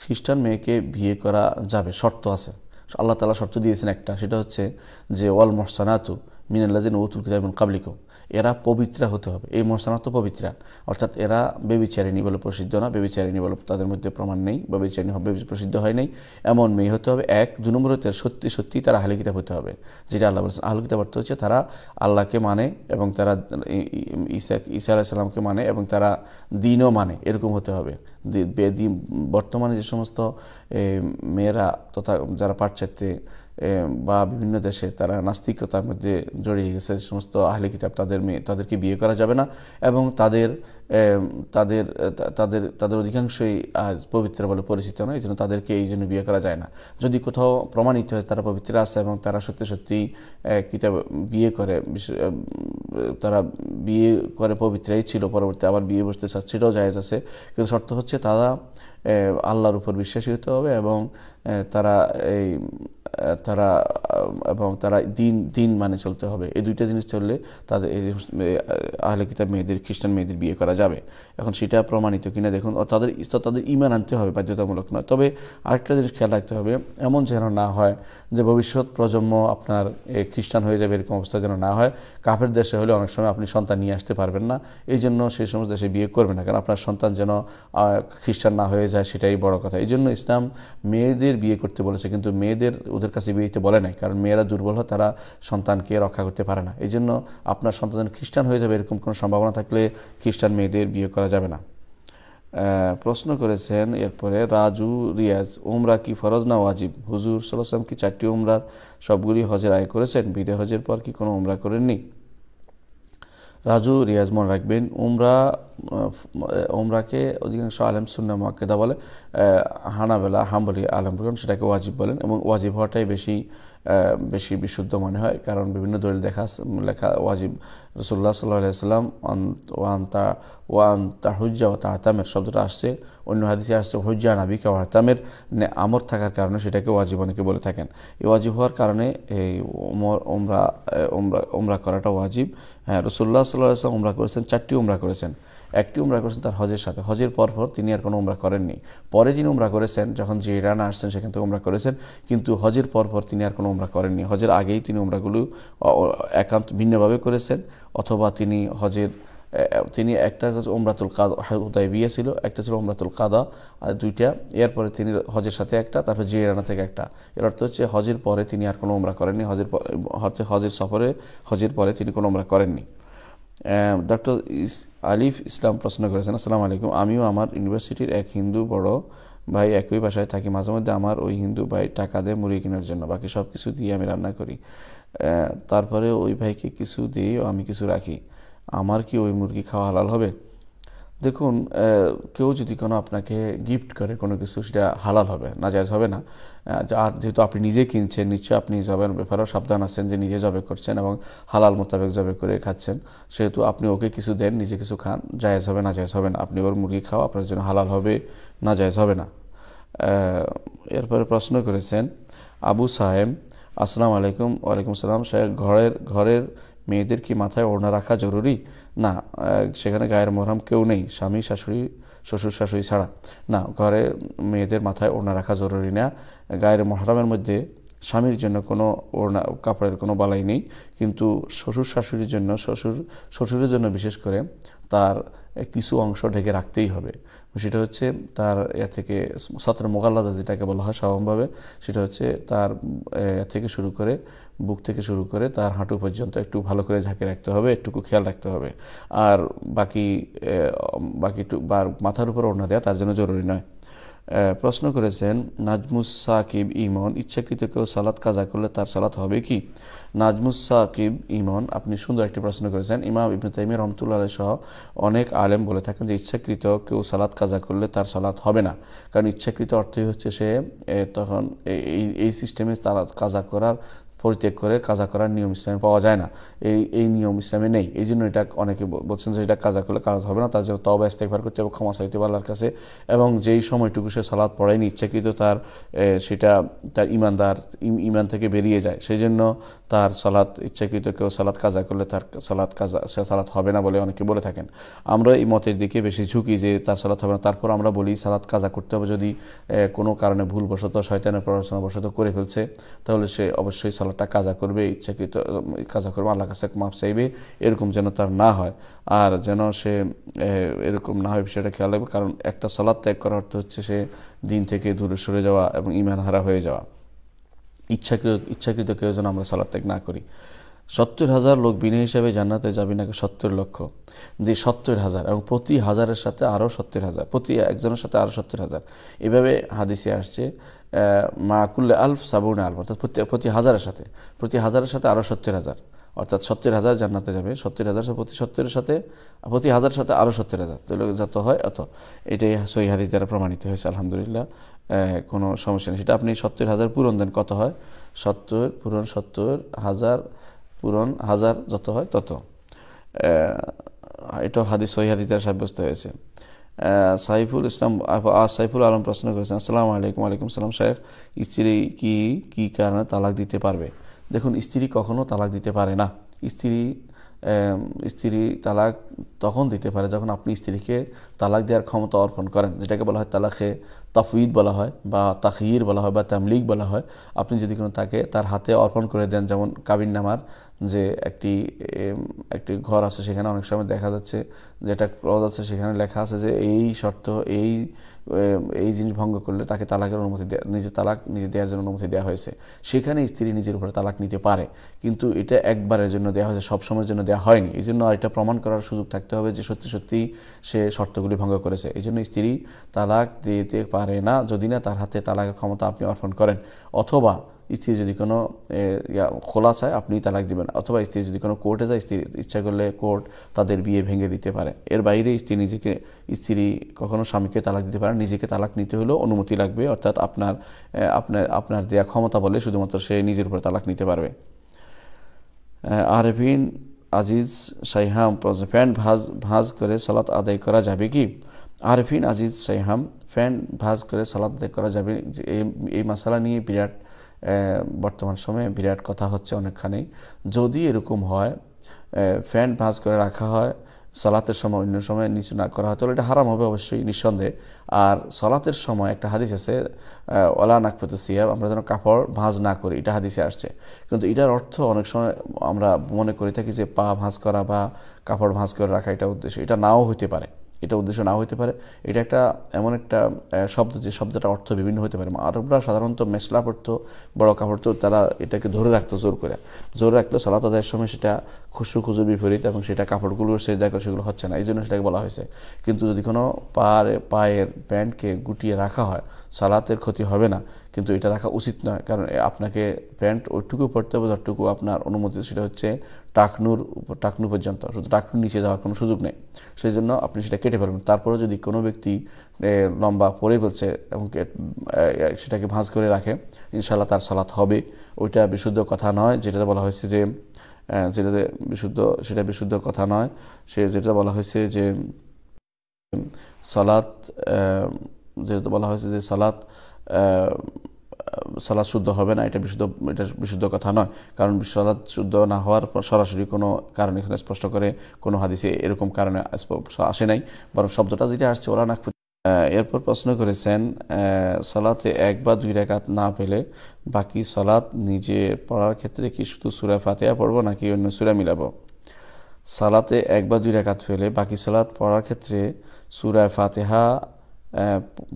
খ্রিস্টান মেয়েকে বিয়ে করা যাবে শর্ত আছে আল্লাহ তালা শর্ত দিয়েছেন একটা সেটা হচ্ছে যে ওয়াল মোহসানাতু মিনাল্লাজিন ওতুল কিতাব মিন কাবলিকম এরা পবিত্রা হতে হবে এই তো পবিত্রা অর্থাৎ এরা বেবিচারিণী বলে প্রসিদ্ধ না বেবিচারিণী বলে তাদের মধ্যে প্রমাণ নেই বেবিচারিণী হবে প্রসিদ্ধ হয় নাই এমন মেয়ে হতে হবে এক দু নম্বর হতে সত্যি সত্যি তারা আহলে কিতাব হতে হবে যেটা আল্লাহ বলেছেন আহল কিতাব অর্থ হচ্ছে তারা আল্লাহকে মানে এবং তারা ইসা ইসা আলাহিসাল্লামকে মানে এবং তারা দিনও মানে এরকম হতে হবে বর্তমানে যে সমস্ত মেয়েরা তথা যারা পাশ্চাত্যে বা বিভিন্ন দেশে তারা নাস্তিকতার মধ্যে জড়িয়ে গেছে সমস্ত আহলে কিতাব তাদের মেয়ে তাদেরকে বিয়ে করা যাবে না এবং তাদের তাদের তাদের তাদের অধিকাংশই আজ পবিত্র বলে পরিচিত নয় এই জন্য তাদেরকে এই জন্য বিয়ে করা যায় না যদি কোথাও প্রমাণিত হয় তারা পবিত্র আছে এবং তারা সত্যি সত্যি কিতাব বিয়ে করে তারা বিয়ে করে পবিত্রাই ছিল পরবর্তী আবার বিয়ে বসতে চাচ্ছে জায়গা আছে কিন্তু শর্ত হচ্ছে তারা আল্লাহর উপর বিশ্বাসী হতে হবে এবং তারা এই তারা এবং তারা দিন দিন মানে চলতে হবে এই দুইটা জিনিস চললে তাদের আহলে কিতাব মেয়েদের খ্রিস্টান মেয়েদের বিয়ে করা যাবে এখন সেটা প্রমাণিত কিনা দেখুন তাদের তাদের ইমান আনতে হবে বাধ্যতামূলক নয় তবে আরেকটা জিনিস খেয়াল রাখতে হবে এমন যেন না হয় যে ভবিষ্যৎ প্রজন্ম আপনার খ্রিস্টান হয়ে যাবে এরকম অবস্থা যেন না হয় কাফের দেশে হলে অনেক সময় আপনি সন্তান নিয়ে আসতে পারবেন না এই জন্য সেই সমস্ত দেশে বিয়ে করবে না কারণ আপনার সন্তান যেন খ্রিস্টান না হয়ে যায় সেটাই বড় কথা এই জন্য ইসলাম মেয়েদের বিয়ে করতে বলেছে কিন্তু মেয়েদের ওদের কাছে বিয়ে দিতে বলে নাই কারণ মেয়েরা দুর্বল হয় তারা সন্তানকে রক্ষা করতে পারে না এই জন্য আপনার সন্তান খ্রিস্টান হয়ে যাবে এরকম কোনো সম্ভাবনা থাকলে খ্রিস্টান মেয়েদের বিয়ে করা যাবে না প্রশ্ন করেছেন এরপরে রাজু রিয়াজ উমরা কি ফরজ না ওয়াজিব হুজুর সাল্লাম কি চারটি উমরার সবগুলি হজের আয় করেছেন বিদে হজের পর কি কোনো উমরা করেননি রাজু রিয়াজ মনে রাখবেন উমরা উমরাকে অধিকাংশ আলেম সুন্না মাকেদা বলে হানাবেলা হাম্বলি আলমগণ সেটাকে ওয়াজিব বলেন এবং ওয়াজিব হওয়াটাই বেশি বেশি বিশুদ্ধ মনে হয় কারণ বিভিন্ন দলিল দেখা লেখা ওয়াজিব রসুল্লাহ সাল্লাহ ওয়ান তা ওয়ান তা হুজ্জা ও তা আতামের শব্দটা আসছে অন্য হাদিসে আসছে হুজ্জা নাবিকা ও আতামের আমর থাকার কারণে সেটাকে ওয়াজিব অনেকে বলে থাকেন এই ওয়াজিব হওয়ার কারণে এই ওমরা ওমরা ওমরা করাটা ওয়াজিব হ্যাঁ রসুল্লাহ সাল্লাহ সাল্লাম ওমরা করেছেন চারটি ওমরা করেছেন একটি উমরা করেছেন তার হজের সাথে হজের পরপর তিনি আর কোনো উমরা করেননি পরে তিনি উমরা করেছেন যখন যে রানা আসছেন সেখান থেকে উমরা করেছেন কিন্তু হজের পরপর তিনি আর কোনো উমরা করেননি হজের আগেই তিনি উমরাগুলো একান্ত ভিন্নভাবে করেছেন অথবা তিনি হজের তিনি একটা ওমরাতুল কাদা বিয়ে ছিল একটা ছিল ওমরাতুল কাদা আর দুইটা এরপরে তিনি হজের সাথে একটা তারপর জিরানা থেকে একটা এর অর্থ হচ্ছে হজের পরে তিনি আর কোনো ওমরা করেননি হজের হজের সফরে হজের পরে তিনি কোনো ওমরা করেননি ডক্টর ইস আলিফ ইসলাম প্রশ্ন করেছেন আসসালামু আলাইকুম আমিও আমার ইউনিভার্সিটির এক হিন্দু বড় ভাই একই বাসায় থাকি মাঝে মধ্যে আমার ওই হিন্দু ভাই টাকা দেয় মুড়ি কেনার জন্য বাকি সব কিছু দিয়ে আমি রান্না করি তারপরে ওই ভাইকে কিছু দিয়েও আমি কিছু রাখি আমার কি ওই মুরগি খাওয়া হালাল হবে দেখুন কেউ যদি কোনো আপনাকে গিফট করে কোনো কিছু সেটা হালাল হবে না জায়জ হবে না আর যেহেতু আপনি নিজে কিনছেন নিশ্চয়ই আপনি জবের ব্যাপারেও সাবধান আছেন যে নিজে জবে করছেন এবং হালাল মোতাবেক জবে করে খাচ্ছেন সেহেতু আপনি ওকে কিছু দেন নিজে কিছু খান জায়জ হবে না জায়েজ হবে না আপনি ওর মুরগি খাও আপনার জন্য হালাল হবে না জায়েজ হবে না এরপরে প্রশ্ন করেছেন আবু সাহেম আসসালামু আলাইকুম ওয়ালাইকুম আসসালাম সাহেব ঘরের ঘরের মেয়েদের কি মাথায় ওড়না রাখা জরুরি না সেখানে গায়ের মহরম কেউ নেই স্বামী শাশুড়ি শ্বশুর শাশুড়ি ছাড়া না ঘরে মেয়েদের মাথায় ওড়না রাখা জরুরি না গায়ের মহরামের মধ্যে স্বামীর জন্য কোনো ওড়না কাপড়ের কোনো বালাই নেই কিন্তু শ্বশুর শাশুড়ির জন্য শ্বশুর শ্বশুরের জন্য বিশেষ করে তার কিছু অংশ ঢেকে রাখতেই হবে সেটা হচ্ছে তার এ থেকে সতের মোগাল্লাদা যেটাকে বলা হয় স্বাভাবিকভাবে সেটা হচ্ছে তার থেকে শুরু করে বুক থেকে শুরু করে তার হাঁটু পর্যন্ত একটু ভালো করে ঝাঁকে রাখতে হবে একটুকু খেয়াল রাখতে হবে আর বাকি বাকি মাথার উপর ওড়না দেওয়া তার জন্য জরুরি নয় প্রশ্ন করেছেন নাজমুস সাকিব ইমন ইচ্ছাকৃত কেউ সালাত কাজা করলে তার সালাত হবে কি নাজমুস সাকিব ইমন আপনি সুন্দর একটি প্রশ্ন করেছেন ইমাম ইবনে তাইমি রহমতুল্লাহ সহ অনেক আলেম বলে থাকেন যে ইচ্ছাকৃত কেউ সালাত কাজা করলে তার সালাত হবে না কারণ ইচ্ছাকৃত অর্থই হচ্ছে সে তখন এই এই সিস্টেমে তারা কাজা করার পরিত্যাগ করে কাজা করার নিয়ম ইসলামে পাওয়া যায় না এই এই নিয়ম ইসলামে নেই এই জন্য এটা অনেকে বলছেন যে এটা কাজা করলে কাজ হবে না তার জন্য তবে ইস্তেকবার করতে হবে ক্ষমা চাইতে আল্লাহর কাছে এবং যেই সময়টুকু সে সালাদ পড়ায়নি ইচ্ছাকৃত তার সেটা তার ইমানদার ইমান থেকে বেরিয়ে যায় সেই জন্য তার সালাদ ইচ্ছাকৃত কেউ সালাদ কাজা করলে তার সালাদ কাজা সে সালাদ হবে না বলে অনেকে বলে থাকেন আমরা এই মতের দিকে বেশি ঝুঁকি যে তার সালাদ হবে না তারপর আমরা বলি সালাদ কাজা করতে হবে যদি কোনো কারণে ভুলবশত শয়তানের প্ররোচনাবশত করে ফেলছে তাহলে সে অবশ্যই সালাদ আল্লাহটা কাজা করবে ইচ্ছাকৃত কাজা করবে আল্লাহ কাছে মাফ চাইবে এরকম যেন তার না হয় আর যেন সে এরকম না হয় বিষয়টা খেয়াল রাখবে কারণ একটা সালাদ ত্যাগ করার অর্থ হচ্ছে সে দিন থেকে দূরে সরে যাওয়া এবং ইমান হারা হয়ে যাওয়া ইচ্ছাকৃত ইচ্ছাকৃত কেউ যেন আমরা সালাদ ত্যাগ না করি সত্তর হাজার লোক বিনা হিসাবে জান্নাতে যাবি নাকি সত্তর লক্ষ যে সত্তর হাজার এবং প্রতি হাজারের সাথে আরও সত্তর হাজার প্রতি একজনের সাথে আরও সত্তর হাজার এভাবে হাদিসে আসছে মা কুল্লে আলফ সাবুন আলফ অর্থাৎ প্রতি হাজারের সাথে প্রতি হাজারের সাথে আরও সত্তর হাজার অর্থাৎ সত্তর হাজার জান্নাতে যাবে সত্তর হাজার প্রতি সত্তরের সাথে প্রতি হাজার সাথে আরও সত্তর হাজার তো যত হয় অত এটাই সই হাদিস দ্বারা প্রমাণিত হয়েছে আলহামদুলিল্লাহ কোনো সমস্যা নেই সেটা আপনি সত্তর হাজার পূরণ দেন কত হয় সত্তর পূরণ সত্তর হাজার পূরণ হাজার যত হয় তত এটা হাদিস সহি হাদিস দ্বারা সাব্যস্ত হয়েছে সাইফুল ইসলাম সাইফুল আলম প্রশ্ন করেছেন আসসালাম আলাইকুম আলাইকুম সালাম শেখ স্ত্রী কি কি কারণে তালাক দিতে পারবে দেখুন স্ত্রী কখনও তালাক দিতে পারে না স্ত্রী স্ত্রী তালাক তখন দিতে পারে যখন আপনি স্ত্রীকে তালাক দেওয়ার ক্ষমতা অর্পণ করেন যেটাকে বলা হয় তালাকে তাফইদ বলা হয় বা তাখির বলা হয় বা তামলিক বলা হয় আপনি যদি কোনো তাকে তার হাতে অর্পণ করে দেন যেমন কাবিন নামার যে একটি একটি ঘর আছে সেখানে অনেক সময় দেখা যাচ্ছে যে একটা ক্লজ আছে সেখানে লেখা আছে যে এই শর্ত এই এই জিনিস ভঙ্গ করলে তাকে তালাকের অনুমতি নিজের তালাক নিজে দেওয়ার জন্য অনুমতি দেওয়া হয়েছে সেখানে স্ত্রী নিজের উপরে তালাক নিতে পারে কিন্তু এটা একবারের জন্য দেওয়া হয়েছে সব সময়ের জন্য দেওয়া হয়নি এই জন্য এটা প্রমাণ করার সুযোগ থাকতে হবে যে সত্যি সত্যি সে শর্তগুলি ভঙ্গ করেছে এই জন্য স্ত্রী তালাক দিতে পারে না যদি না তার হাতে তালাকের ক্ষমতা আপনি অর্পণ করেন অথবা স্ত্রী যদি কোনো খোলা চায় আপনি তালাক দিবেন অথবা স্ত্রী যদি কোনো কোর্টে যায় স্ত্রী ইচ্ছা করলে কোর্ট তাদের বিয়ে ভেঙে দিতে পারে এর বাইরে স্ত্রী নিজেকে স্ত্রী কখনো স্বামীকে তালাক দিতে পারে নিজেকে তালাক নিতে হলেও অনুমতি লাগবে অর্থাৎ আপনার আপনার আপনার দেয়া ক্ষমতা বলে শুধুমাত্র সে নিজের উপরে তালাক নিতে পারবে আরভিন আজিজ সাইহাম ফ্যান ভাজ ভাঁজ করে সালাত আদায় করা যাবে কি আরফিন আজিজ সাইহাম ফ্যান ভাঁজ করে সালাত আদায় করা যাবে এই এই মশালা নিয়ে বিরাট বর্তমান সময়ে বিরাট কথা হচ্ছে অনেকখানি যদি এরকম হয় ফ্যান ভাঁজ করে রাখা হয় সলাতের সময় অন্য সময় নিচু না করা হয় তাহলে এটা হারাম হবে অবশ্যই নিঃসন্দেহে আর সলাতের সময় একটা হাদিস আছে ওলা নাকফতে সিয়াব আমরা যেন কাপড় ভাঁজ না করি এটা হাদিসে আসছে কিন্তু এটার অর্থ অনেক সময় আমরা মনে করে থাকি যে পা ভাঁজ করা বা কাপড় ভাঁজ করে রাখা এটা উদ্দেশ্য এটা নাও হইতে পারে এটা উদ্দেশ্য না হইতে পারে এটা একটা এমন একটা শব্দ যে শব্দটা অর্থ বিভিন্ন হতে পারে আরবরা সাধারণত মেসলা পড়তো বড় কাপড়তো তারা এটাকে ধরে রাখতো জোর করে জোর রাখলে সলাত আদায়ের সময় সেটা খুশু খুজুর বিপরীত এবং সেটা কাপড়গুলো সে দেখো সেগুলো হচ্ছে না এই জন্য সেটাকে বলা হয়েছে কিন্তু যদি কোনো পায়ে পায়ের প্যান্টকে গুটিয়ে রাখা হয় সালাতের ক্ষতি হবে না কিন্তু এটা রাখা উচিত নয় কারণ আপনাকে প্যান্ট ওইটুকু পড়তে হবে যতটুকু আপনার অনুমতি সেটা হচ্ছে টাকনুর টাকনু পর্যন্ত শুধু টাকনুর নিচে যাওয়ার কোনো সুযোগ নেই সেই জন্য আপনি সেটা কেটে ফেলবেন তারপরে যদি কোনো ব্যক্তি লম্বা পরে ফেলছে এবং সেটাকে ভাঁজ করে রাখে ইনশাল্লাহ তার সালাত হবে ওইটা বিশুদ্ধ কথা নয় যেটাতে বলা হয়েছে যে যেটাতে বিশুদ্ধ সেটা বিশুদ্ধ কথা নয় সে যেটা বলা হয়েছে যে সলাৎ যেটা বলা হয়েছে যে সলাৎ সালাদ শুদ্ধ হবে না এটা বিশুদ্ধ এটা বিশুদ্ধ কথা নয় কারণ সালাদ শুদ্ধ না হওয়ার সরাসরি কোনো কারণ এখানে স্পষ্ট করে কোনো হাদিসে এরকম কারণে আসে নাই বরং শব্দটা যেটা আসছে ওরা নাক এরপর প্রশ্ন করেছেন সলাতে এক বা দুই রেখাত না পেলে বাকি সলাত নিজে পড়ার ক্ষেত্রে কি শুধু সুরা ফাতেহা পড়ব নাকি অন্য সুরা মিলাবো সালাতে এক বা দুই রেখাত ফেলে বাকি সালাত পড়ার ক্ষেত্রে সুরায় ফাতেহা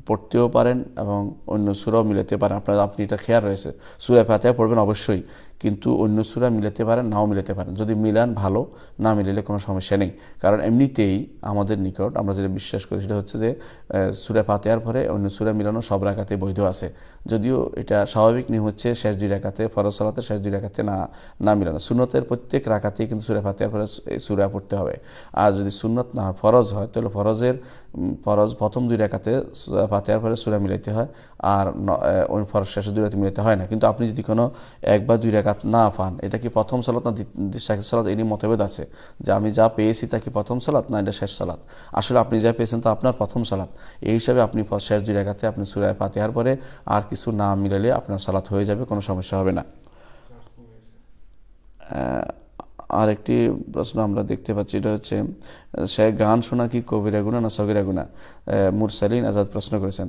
পড়তেও পারেন এবং অন্য সুরাও মিলাতে পারেন আপনার আপনি এটা খেয়াল রয়েছে সুরায় ফাতেহা পড়বেন অবশ্যই কিন্তু অন্য সুরা মিলাতে পারেন নাও মিলাতে পারেন যদি মিলান ভালো না মিলালে কোনো সমস্যা নেই কারণ এমনিতেই আমাদের নিকট আমরা যেটা বিশ্বাস করি সেটা হচ্ছে যে সুরা পাতেয়ার পরে অন্য সুরা মিলানো সব রাখাতে বৈধ আছে যদিও এটা স্বাভাবিক নিয়ম হচ্ছে শেষ দুই রাখাতে ফরজ সালাতে শেষ দুই রাখাতে না না মিলানো সুন্নতের প্রত্যেক রাখাতেই কিন্তু সুরা ফাতেহার পরে সুরা পড়তে হবে আর যদি সুন্নত না ফরজ হয় তাহলে ফরজের ফরজ প্রথম দুই রাখাতে পাতেয়ার পরে সুরা মিলাইতে হয় আর ফরজ শেষের দুই রাতে মিলাতে হয় না কিন্তু আপনি যদি কোনো এক বা দুই রাখা জাকাত না পান এটা কি প্রথম সালাত না শেষ সালাত এরই মতভেদ আছে যে আমি যা পেয়েছি তা কি প্রথম সালাত না এটা শেষ সালাত আসলে আপনি যা পেয়েছেন তা আপনার প্রথম সালাত এই হিসাবে আপনি শেষ দুই রেখাতে আপনি সুরায় ফাতিহার পরে আর কিছু না মিলালে আপনার সালাত হয়ে যাবে কোনো সমস্যা হবে না আর একটি প্রশ্ন আমরা দেখতে পাচ্ছি এটা হচ্ছে সে গান শোনা কি কবিরা গুণা না সগিরা গুণা মুরসালিন আজাদ প্রশ্ন করেছেন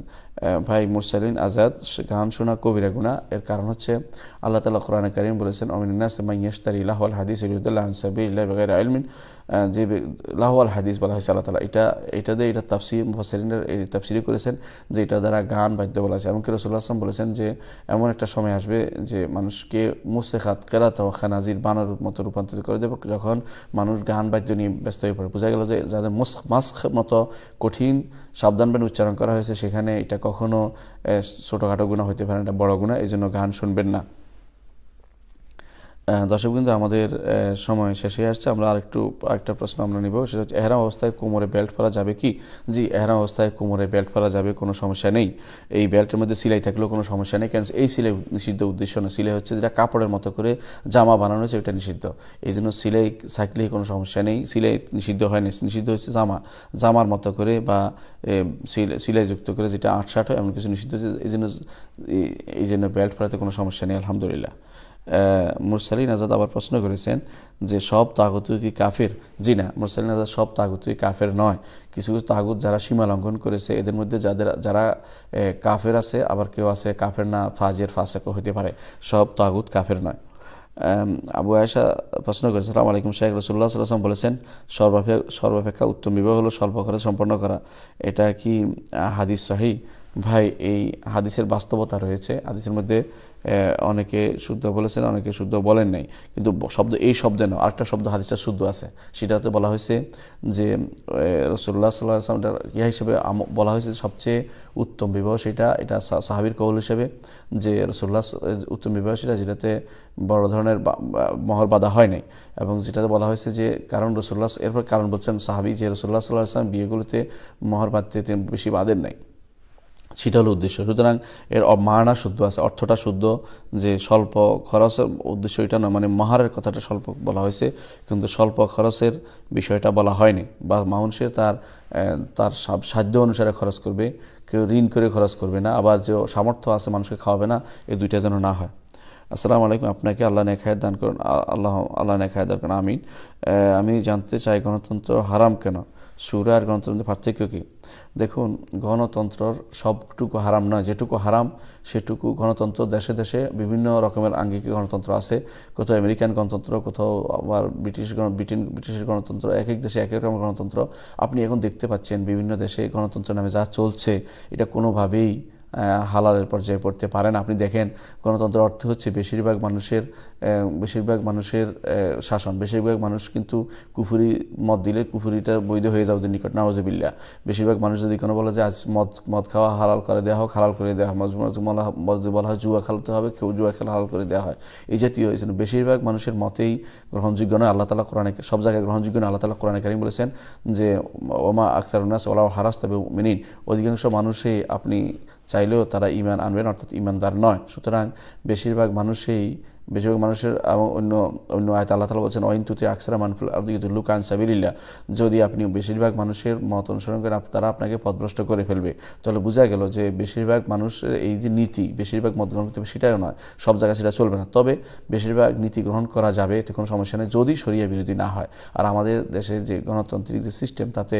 ভাই মুরসালিন আজাদ গান শোনা কবিরা গুণা এর কারণ হচ্ছে আল্লাহ তালা কোরআন করিম বলেছেন অমিনাস মাইয়াস্তারি লাহওয়াল হাদিস আলমিন যে লাহওয়াল হাদিস বলা হয়েছে আল্লাহ তালা এটা এটা দিয়ে এটা তাফসি মুহসালিনের এই তাফসিরি করেছেন যে এটা দ্বারা গান বাদ্য বলা আছে এমনকি রসুল্লাহ আসলাম বলেছেন যে এমন একটা সময় আসবে যে মানুষকে মুসেখাত কেরাত খানাজির বানার মতো রূপান্তরিত করে করে দেব যখন মানুষ গান বাদ্য নিয়ে ব্যস্ত হয়ে পড়ে বোঝা গেল যে যাদের মুস্ক মাস্ক মতো কঠিন সাবধানবাণী উচ্চারণ করা হয়েছে সেখানে এটা কখনো ছোটোখাটো গুণা হতে পারে না বড় গুণা এই জন্য গান শুনবেন না দর্শক কিন্তু আমাদের সময় শেষে আসছে আমরা আরেকটু একটা প্রশ্ন আমরা নিব সেটা হচ্ছে এহরাম অবস্থায় কোমরে বেল্ট পরা যাবে কি জি এহরাম অবস্থায় কোমরে বেল্ট পরা যাবে কোনো সমস্যা নেই এই বেল্টের মধ্যে সিলাই থাকলেও কোনো সমস্যা নেই কারণ এই সিলাই নিষিদ্ধ উদ্দেশ্য না সিলাই হচ্ছে যেটা কাপড়ের মতো করে জামা বানানো হয়েছে ওইটা নিষিদ্ধ এই জন্য সিলাই থাকলে কোনো সমস্যা নেই সিলাই নিষিদ্ধ হয়নি নিষিদ্ধ হচ্ছে জামা জামার মতো করে বা সিলাই যুক্ত করে যেটা আটশাট হয় এমন কিছু নিষিদ্ধ হচ্ছে এই জন্য এই জন্য বেল্ট পরাতে কোনো সমস্যা নেই আলহামদুলিল্লাহ মুরসালিন আজাদ আবার প্রশ্ন করেছেন যে সব তাগুত কি কাফের জি না মুরসালিন আজাদ সব তাগুতুই কাফের নয় কিছু কিছু তাগুত যারা সীমা লঙ্ঘন করেছে এদের মধ্যে যাদের যারা কাফের আছে আবার কেউ আছে কাফের না ফাজের ফাঁসেক হইতে পারে সব তাগুত কাফের নয় আবু আয়সা প্রশ্ন করেছেন সালাম আলাইকুম শাহ রসুল্লাহ সাল্লাম বলেছেন সর্বাপে সর্বাপেক্ষা উত্তম বিবাহ হলো স্বল্প সম্পন্ন করা এটা কি হাদিস শাহী ভাই এই হাদিসের বাস্তবতা রয়েছে হাদিসের মধ্যে অনেকে শুদ্ধ বলেছেন অনেকে শুদ্ধ বলেন নাই কিন্তু শব্দ এই শব্দে না আরেকটা শব্দ হাদিসটা শুদ্ধ আছে সেটাতে বলা হয়েছে যে রসুল্লাহ সাল্লাহ আসলামটা ইয়া হিসেবে বলা হয়েছে সবচেয়ে উত্তম বিবাহ সেটা এটা সাহাবির কৌল হিসেবে যে রসুল্লাহ উত্তম বিবাহ সেটা যেটাতে বড় ধরনের মহর বাধা হয় নাই এবং যেটাতে বলা হয়েছে যে কারণ রসুল্লাহ এরপর কারণ বলছেন সাহাবি যে রসুল্লাহ সাল্লাহ আসলাম বিয়েগুলোতে মহর বাঁধতে তিনি বেশি বাঁধেন নাই সেটা হলো উদ্দেশ্য সুতরাং এর মাহানা শুদ্ধ আছে অর্থটা শুদ্ধ যে স্বল্প খরচের উদ্দেশ্য এটা নয় মানে মহারের কথাটা স্বল্প বলা হয়েছে কিন্তু স্বল্প খরচের বিষয়টা বলা হয়নি বা মানুষের তার তার সাধ্য অনুসারে খরচ করবে কেউ ঋণ করে খরচ করবে না আবার যে সামর্থ্য আছে মানুষকে খাওয়াবে না এই দুইটা যেন না হয় আসসালামু আলাইকুম আপনাকে আল্লাহ নেখায় দান করুন আল্লাহ আল্লাহ নেখায় দান করুন আমিন আমি জানতে চাই গণতন্ত্র হারাম কেন সুরা আর গণতন্ত্রের মধ্যে পার্থক্য কী দেখুন গণতন্ত্রর সবটুকু হারাম নয় যেটুকু হারাম সেটুকু গণতন্ত্র দেশে দেশে বিভিন্ন রকমের আঙ্গিক গণতন্ত্র আছে কোথাও আমেরিকান গণতন্ত্র কোথাও আবার ব্রিটিশ ব্রিটেন ব্রিটিশের গণতন্ত্র এক এক দেশে এক এক রকম গণতন্ত্র আপনি এখন দেখতে পাচ্ছেন বিভিন্ন দেশে গণতন্ত্র নামে যা চলছে এটা কোনোভাবেই হালালের পর্যায়ে পড়তে পারেন আপনি দেখেন গণতন্ত্র অর্থ হচ্ছে বেশিরভাগ মানুষের বেশিরভাগ মানুষের শাসন বেশিরভাগ মানুষ কিন্তু কুফুরি মদ দিলে কুফুরিটা বৈধ হয়ে যাওয়াদের নিকট নওয়াজবিল্লা বেশিরভাগ মানুষ যদি কোনো বলে যে আজ মদ মদ খাওয়া হালাল করে দেওয়া হোক হালাল করে দেওয়া হয় মজুমলা বলা হয় জুয়া খেলতে হবে কেউ জুয়া খেলা হালাল করে দেওয়া হয় এই জাতীয় জন্য বেশিরভাগ মানুষের মতেই গ্রহণযোগ্য নয় আল্লাহ তালা কোরআনে সব জায়গায় গ্রহণযোগ্য নয় আল্লাহ তালা কোরআনে কারিম বলেছেন যে ওমা আখতার উন্নাস ওলা হারাস তবে মেনিন অধিকাংশ মানুষই আপনি চাইলেও তারা ইমান আনবেন অর্থাৎ ইমানদার নয় সুতরাং বেশিরভাগ মানুষেই বেশিরভাগ মানুষের এবং অন্য অন্য আয়ত আল্লাহ তালা বলছেন অইনতুতি আকসারা মানফুল আব্দুল্লুক আনসাবিল্লা যদি আপনি বেশিরভাগ মানুষের মত অনুসরণ করে তারা আপনাকে পদভ্রষ্ট করে ফেলবে তাহলে বোঝা গেল যে বেশিরভাগ মানুষের এই যে নীতি বেশিরভাগ মত গ্রহণ করতে সেটাও নয় সব জায়গায় সেটা চলবে না তবে বেশিরভাগ নীতি গ্রহণ করা যাবে এতে কোনো সমস্যা নেই যদি সরিয়া বিরোধী না হয় আর আমাদের দেশের যে গণতান্ত্রিক যে সিস্টেম তাতে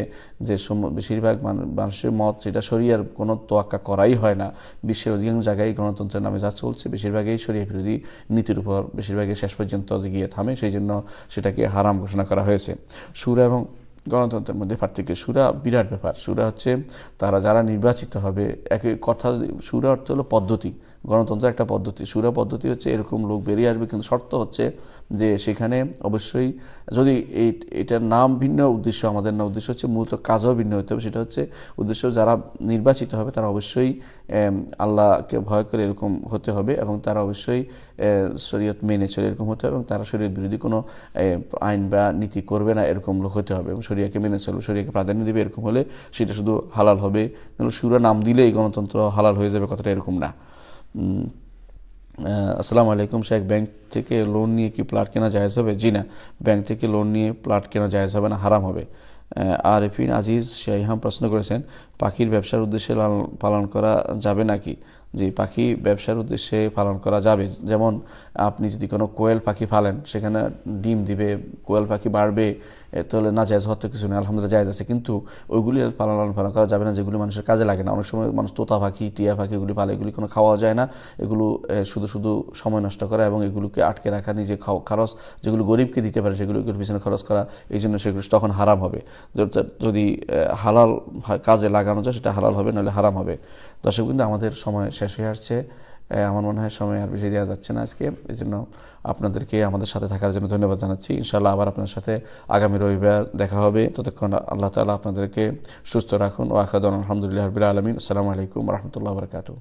যে বেশিরভাগ মানুষের মত সেটা সরিয়ার কোনো তোয়াক্কা করাই হয় না বিশ্বের অধিকাংশ জায়গায় গণতন্ত্রের নামে যা চলছে বেশিরভাগই সরিয়া বিরোধী নীতি মৃত্যুর উপর বেশিরভাগই শেষ পর্যন্ত গিয়ে থামে সেই জন্য সেটাকে হারাম ঘোষণা করা হয়েছে সুরা এবং গণতন্ত্রের মধ্যে পার্থক্য সুরা বিরাট ব্যাপার সুরা হচ্ছে তারা যারা নির্বাচিত হবে একে কথা সুরা অর্থ হলো পদ্ধতি গণতন্ত্র একটা পদ্ধতি সুরা পদ্ধতি হচ্ছে এরকম লোক বেরিয়ে আসবে কিন্তু শর্ত হচ্ছে যে সেখানে অবশ্যই যদি এই এটার নাম ভিন্ন উদ্দেশ্য আমাদের না উদ্দেশ্য হচ্ছে মূলত কাজও ভিন্ন হতে হবে সেটা হচ্ছে উদ্দেশ্য যারা নির্বাচিত হবে তারা অবশ্যই আল্লাহকে ভয় করে এরকম হতে হবে এবং তারা অবশ্যই শরীয়ত মেনে চলে এরকম হতে হবে এবং তারা শরীয়ত বিরোধী কোনো আইন বা নীতি করবে না এরকম লোক হতে হবে এবং শরিয়াকে মেনে চলবে শরিয়াকে প্রাধান্য দেবে এরকম হলে সেটা শুধু হালাল হবে সুরা নাম দিলেই গণতন্ত্র হালাল হয়ে যাবে কথাটা এরকম না আসসালামু আলাইকুম শেখ ব্যাংক থেকে লোন নিয়ে কি প্লাট কেনা জায়জ হবে জি না ব্যাংক থেকে লোন নিয়ে প্লাট কেনা জায়জ হবে না হারাম হবে আরেফিন আজিজ শাহিহাম প্রশ্ন করেছেন পাখির ব্যবসার উদ্দেশ্যে পালন করা যাবে নাকি যে পাখি ব্যবসার উদ্দেশ্যে পালন করা যাবে যেমন আপনি যদি কোনো কোয়েল পাখি ফালেন সেখানে ডিম দিবে কোয়েল পাখি বাড়বে তাহলে না যায় হত্যা কিছু নেই আলহামদুলিল্লাহ যায় আছে কিন্তু ওইগুলি পালন পালন করা যাবে না যেগুলি মানুষের কাজে লাগে না অনেক সময় মানুষ তোতা পাখি টিয়া পাখি এগুলি পালে এগুলি কোনো খাওয়া যায় না এগুলো শুধু শুধু সময় নষ্ট করা এবং এগুলোকে আটকে রাখা নিজে খরচ যেগুলো গরিবকে দিতে পারে সেগুলো এগুলোর পিছনে খরচ করা এই জন্য সেগুলো তখন হারাম হবে যদি হালাল কাজে লাগানো যায় সেটা হালাল হবে নাহলে হারাম হবে দর্শক কিন্তু আমাদের সময় শেষ হয়ে আসছে আমার মনে হয় সময় আর বেশি দেওয়া যাচ্ছে না আজকে এই জন্য আপনাদেরকে আমাদের সাথে থাকার জন্য ধন্যবাদ জানাচ্ছি ইনশাআল্লাহ আবার আপনার সাথে আগামী রবিবার দেখা হবে ততক্ষণ আল্লাহ তালা আপনাদেরকে সুস্থ রাখুন ও আখরাদ আলহামদুলিল্লাহ রবিল আলমিন আসসালামু আলাইকুম রহমতুল্লাহ বরকাতু